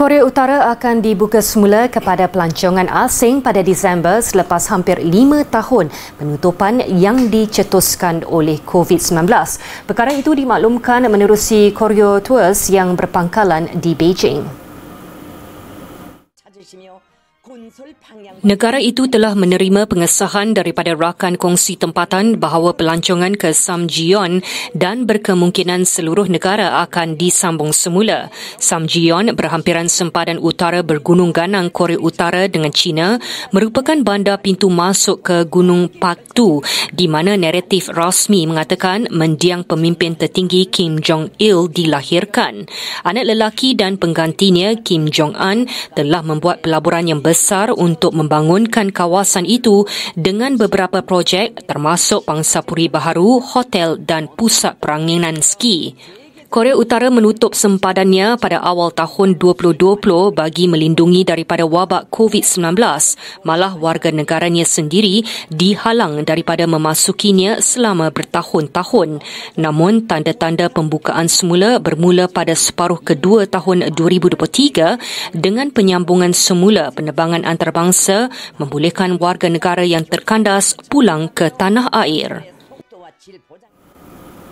Korea Utara akan dibuka semula kepada pelancongan asing pada Disember selepas hampir lima tahun penutupan yang dicetuskan oleh COVID-19. Perkara itu dimaklumkan menerusi Korea Tours yang berpangkalan di Beijing. Negara itu telah menerima pengesahan daripada rakan kongsi tempatan bahawa pelancongan ke Samjion dan berkemungkinan seluruh negara akan disambung semula. Samjion berhampiran sempadan utara bergunung ganang Korea Utara dengan China merupakan bandar pintu masuk ke Gunung Paktu di mana naratif rasmi mengatakan mendiang pemimpin tertinggi Kim Jong-il dilahirkan. Anak lelaki dan penggantinya Kim Jong-un telah membuat pelaburan yang besar untuk membangunkan kawasan itu dengan beberapa projek termasuk pangsapuri baharu, hotel dan pusat peranginan ski. Korea Utara menutup sempadannya pada awal tahun 2020 bagi melindungi daripada wabak COVID-19. Malah warga negaranya sendiri dihalang daripada memasukinya selama bertahun-tahun. Namun, tanda-tanda pembukaan semula bermula pada separuh kedua tahun 2023 dengan penyambungan semula penerbangan antarabangsa membolehkan warga negara yang terkandas pulang ke tanah air.